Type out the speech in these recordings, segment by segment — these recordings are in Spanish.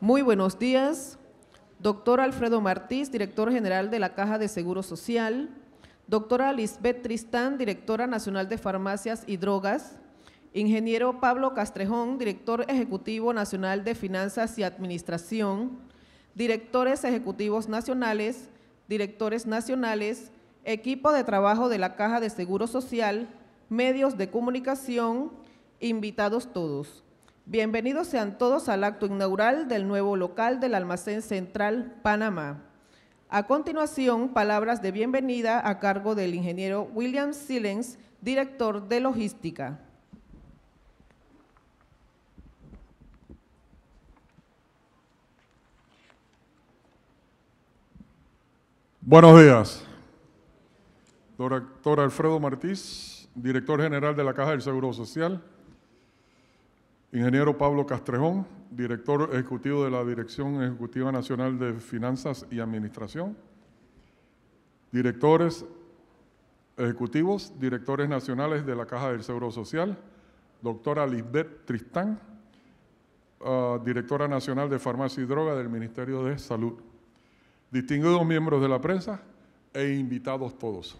Muy buenos días. Doctor Alfredo Martíz, director general de la Caja de Seguro Social. Doctora Lisbeth Tristán, directora nacional de Farmacias y Drogas. Ingeniero Pablo Castrejón, director ejecutivo nacional de Finanzas y Administración. Directores ejecutivos nacionales, directores nacionales, equipo de trabajo de la Caja de Seguro Social, medios de comunicación, invitados todos. Bienvenidos sean todos al acto inaugural del nuevo local del Almacén Central Panamá. A continuación, palabras de bienvenida a cargo del ingeniero William Silens, director de logística. Buenos días. Doctor Alfredo Martíz, director general de la Caja del Seguro Social. Ingeniero Pablo Castrejón, director ejecutivo de la Dirección Ejecutiva Nacional de Finanzas y Administración. Directores ejecutivos, directores nacionales de la Caja del Seguro Social. Doctora Lisbeth Tristán, ah, directora nacional de Farmacia y Droga del Ministerio de Salud. Distinguidos miembros de la prensa e invitados todos.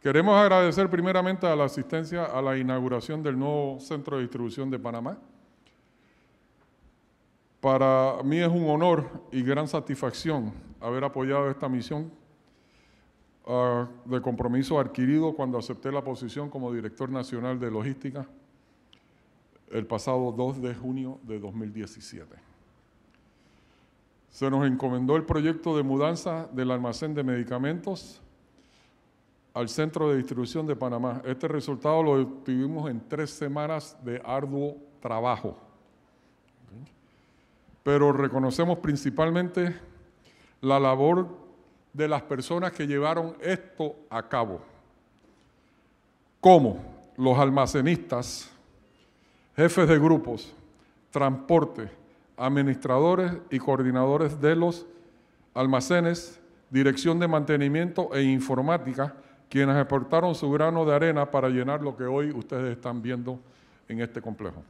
Queremos agradecer primeramente a la asistencia a la inauguración del nuevo centro de distribución de Panamá. Para mí es un honor y gran satisfacción haber apoyado esta misión ah, de compromiso adquirido cuando acepté la posición como director nacional de logística el pasado 2 de junio de 2017. Se nos encomendó el proyecto de mudanza del almacén de medicamentos al centro de distribución de Panamá. Este resultado lo obtuvimos en tres semanas de arduo trabajo. Pero reconocemos principalmente la labor de las personas que llevaron esto a cabo, como los almacenistas, jefes de grupos, transporte, administradores y coordinadores de los almacenes, dirección de mantenimiento e informática, quienes exportaron su grano de arena para llenar lo que hoy ustedes están viendo en este complejo.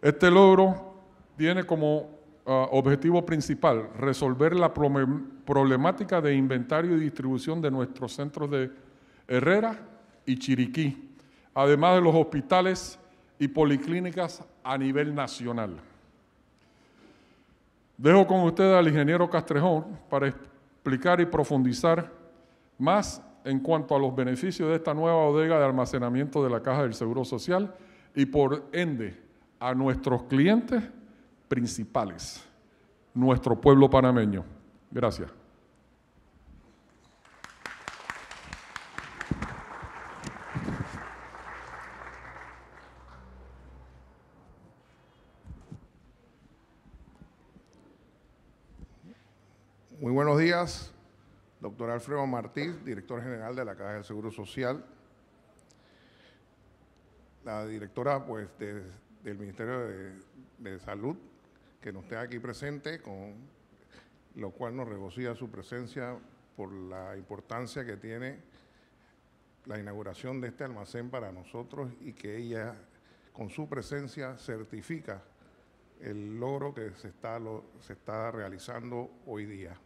Este logro tiene como ah, objetivo principal resolver la problemática de inventario y distribución de nuestros centros de Herrera y Chiriquí, además de los hospitales y policlínicas a nivel nacional. Dejo con ustedes al ingeniero Castrejón para explicar y profundizar más en cuanto a los beneficios de esta nueva bodega de almacenamiento de la Caja del Seguro Social y por ende a nuestros clientes principales, nuestro pueblo panameño. Gracias. Muy buenos días. Doctor Alfredo Martí, director general de la Caja del Seguro Social. La directora pues, del Ministerio de, Salud, que nos está aquí presente, con lo cual nos regocija su presencia por la importancia que tiene la inauguración de este almacén para nosotros y que ella con su presencia certifica el logro que se está, se está realizando hoy día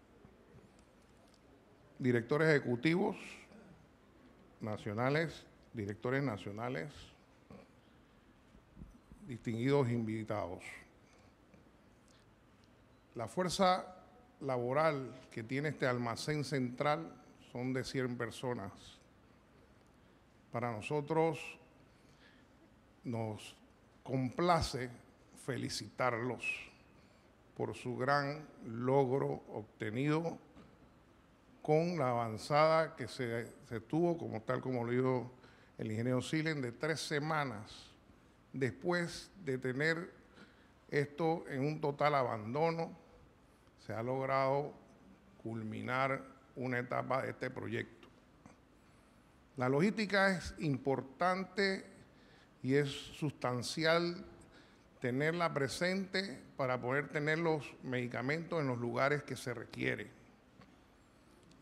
directores ejecutivos nacionales, directores nacionales, distinguidos invitados. La fuerza laboral que tiene este almacén central son de 100 personas. Para nosotros nos complace felicitarlos por su gran logro obtenido con la avanzada que se, tuvo, como tal como lo dijo el ingeniero Silen, de tres semanas después de tener esto en un total abandono, se ha logrado culminar una etapa de este proyecto. La logística es importante y es sustancial tenerla presente para poder tener los medicamentos en los lugares que se requieren.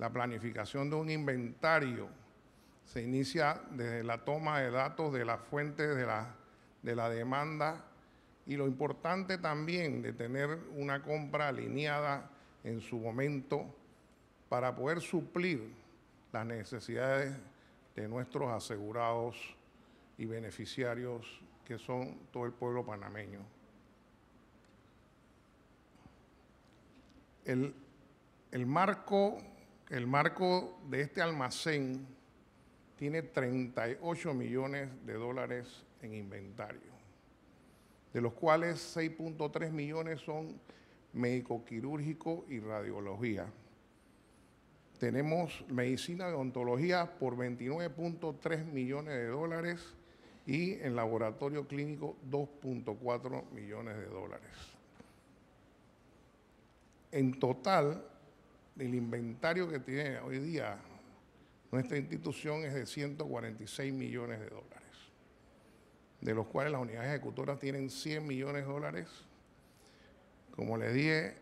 La planificación de un inventario se inicia desde la toma de datos de la fuente de la, de la demanda y lo importante también de tener una compra alineada en su momento para poder suplir las necesidades de nuestros asegurados y beneficiarios que son todo el pueblo panameño. El, el marco el marco de este almacén tiene 38 millones de dólares en inventario, de los cuales 6.3 millones son médico quirúrgico y radiología. Tenemos medicina de ontología por 29.3 millones de dólares y en laboratorio clínico 2.4 millones de dólares. En total, el inventario que tiene hoy día nuestra institución es de 146 millones de dólares, de los cuales las unidades ejecutoras tienen 100 millones de dólares. Como le dije,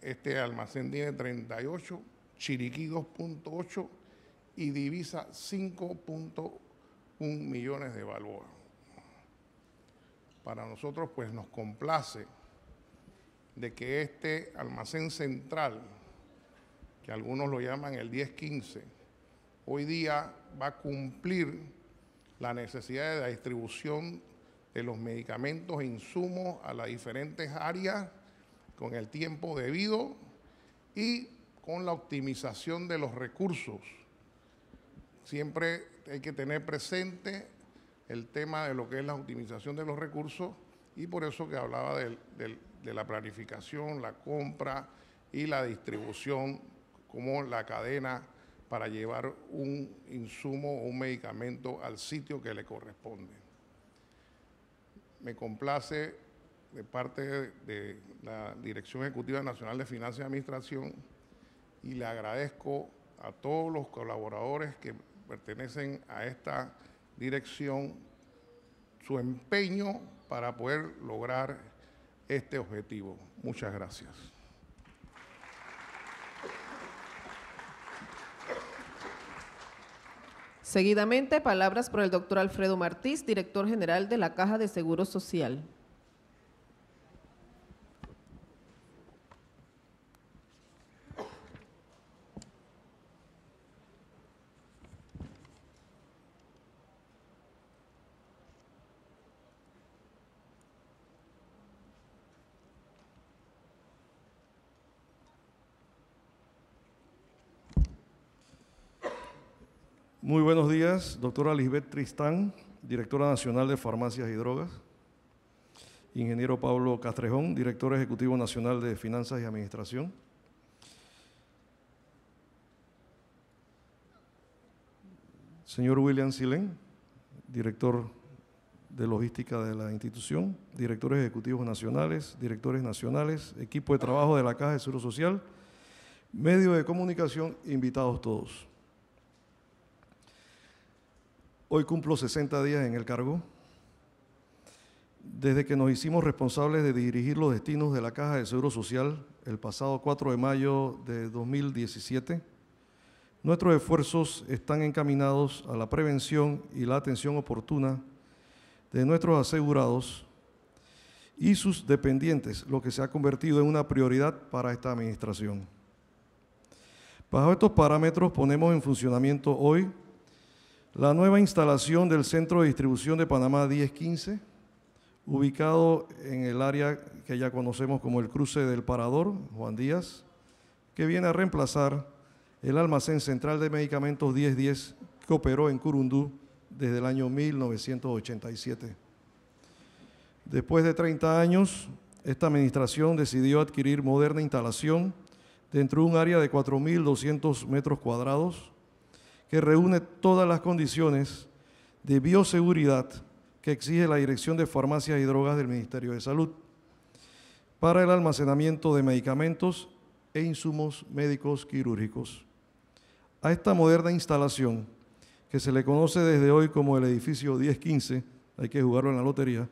este almacén tiene 38, Chiriquí 2.8 y Divisa 5.1 millones de valor. Para nosotros pues nos complace de que este almacén central que algunos lo llaman el 10-15, hoy día va a cumplir la necesidad de la distribución de los medicamentos e insumos a las diferentes áreas con el tiempo debido y con la optimización de los recursos. Siempre hay que tener presente el tema de lo que es la optimización de los recursos y por eso que hablaba de la planificación, la compra y la distribución como la cadena para llevar un insumo o un medicamento al sitio que le corresponde. Me complace de parte de la Dirección Ejecutiva Nacional de Finanzas y Administración y le agradezco a todos los colaboradores que pertenecen a esta dirección su empeño para poder lograr este objetivo. Muchas gracias. Seguidamente, palabras por el doctor Alfredo Martís, director general de la Caja de Seguro Social. Muy buenos días, doctora Lisbeth Tristán, directora nacional de Farmacias y Drogas. Ingeniero Pablo Castrejón, director ejecutivo nacional de Finanzas y Administración. Señor William Silén, director de logística de la institución, directores ejecutivos nacionales, directores nacionales, equipo de trabajo de la Caja de Seguro Social, medio de comunicación, invitados todos. Hoy cumplo 60 días en el cargo. Desde que nos hicimos responsables de dirigir los destinos de la Caja de Seguro Social el pasado 4 de mayo de 2017, nuestros esfuerzos están encaminados a la prevención y la atención oportuna de nuestros asegurados y sus dependientes, lo que se ha convertido en una prioridad para esta administración. Bajo estos parámetros ponemos en funcionamiento hoy la nueva instalación del Centro de Distribución de Panamá 1015, ubicado en el área que ya conocemos como el cruce del Parador, Juan Díaz, que viene a reemplazar el almacén central de medicamentos 1010 que operó en Curundú desde el año 1987. Después de 30 años, esta administración decidió adquirir moderna instalación dentro de un área de 4.200 metros cuadrados que reúne todas las condiciones de bioseguridad que exige la Dirección de Farmacias y Drogas del Ministerio de Salud para el almacenamiento de medicamentos e insumos médicos quirúrgicos. A esta moderna instalación, que se le conoce desde hoy como el edificio 1015, hay que jugarlo en la lotería,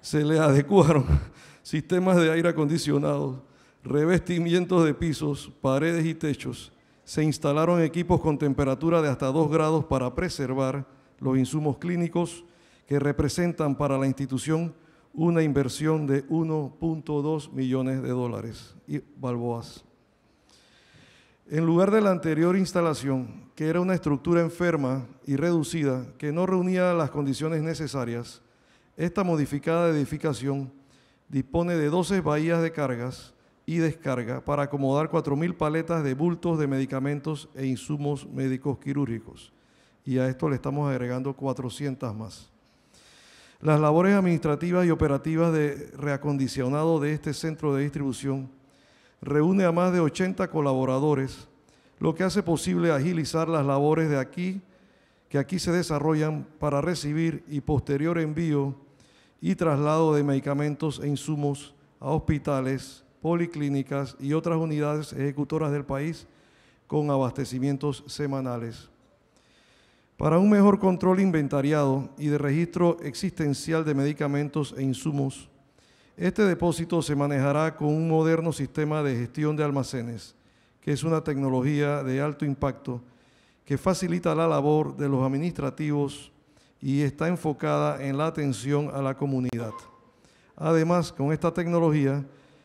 se le adecuaron sistemas de aire acondicionado, revestimientos de pisos, paredes y techos, se instalaron equipos con temperatura de hasta 2 grados para preservar los insumos clínicos que representan para la institución una inversión de 1.2 millones de dólares y balboas. En lugar de la anterior instalación, que era una estructura enferma y reducida que no reunía las condiciones necesarias, esta modificada edificación dispone de 12 bahías de cargas y descarga para acomodar 4.000 paletas de bultos de medicamentos e insumos médicos quirúrgicos. Y a esto le estamos agregando 400 más. Las labores administrativas y operativas de reacondicionado de este centro de distribución reúne a más de 80 colaboradores, lo que hace posible agilizar las labores de aquí que aquí se desarrollan para recibir y posterior envío y traslado de medicamentos e insumos a hospitales, policlínicas y otras unidades ejecutoras del país con abastecimientos semanales. Para un mejor control inventariado y de registro existencial de medicamentos e insumos, este depósito se manejará con un moderno sistema de gestión de almacenes, que es una tecnología de alto impacto que facilita la labor de los administrativos y está enfocada en la atención a la comunidad. Además, con esta tecnología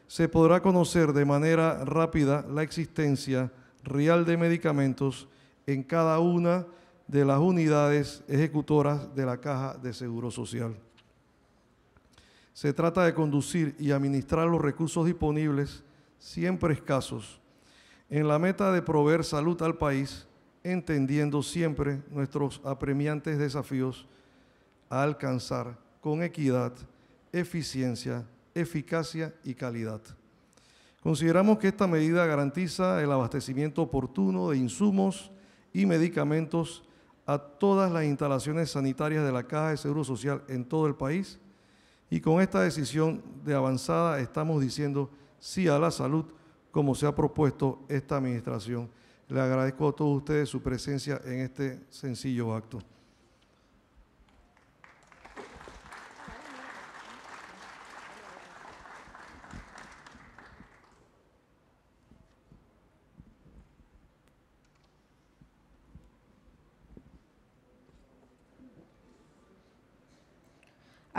se podrá conocer de manera rápida la existencia real de medicamentos en cada una de las unidades ejecutoras de la Caja de Seguro Social. Se trata de conducir y administrar los recursos disponibles, siempre escasos, en la meta de proveer salud al país, entendiendo siempre nuestros apremiantes desafíos a alcanzar con equidad, eficiencia eficacia y calidad. Consideramos que esta medida garantiza el abastecimiento oportuno de insumos y medicamentos a todas las instalaciones sanitarias de la Caja de Seguro Social en todo el país y con esta decisión de avanzada estamos diciendo sí a la salud como se ha propuesto esta administración. Le agradezco a todos ustedes su presencia en este sencillo acto.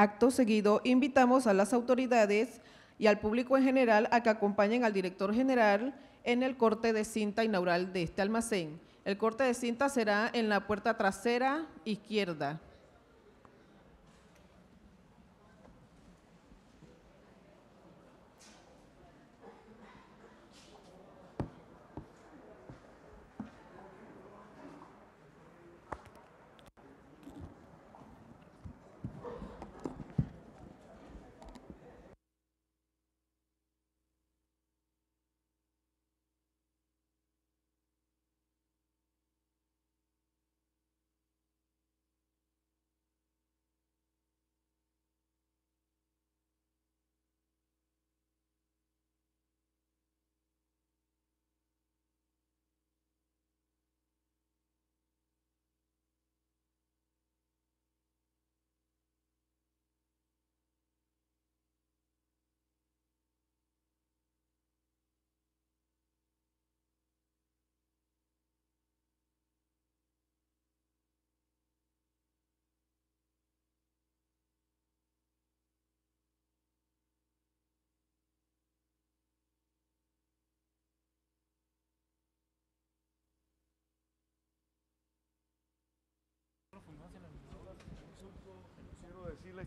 Acto seguido, invitamos a las autoridades y al público en general a que acompañen al director general en el corte de cinta inaugural de este almacén. El corte de cinta será en la puerta trasera izquierda.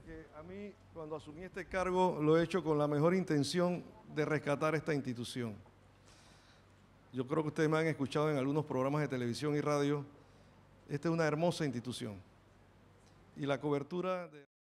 que a mí, cuando asumí este cargo, lo he hecho con la mejor intención de rescatar esta institución. Yo creo que ustedes me han escuchado en algunos programas de televisión y radio. Esta es una hermosa institución. Y la cobertura de.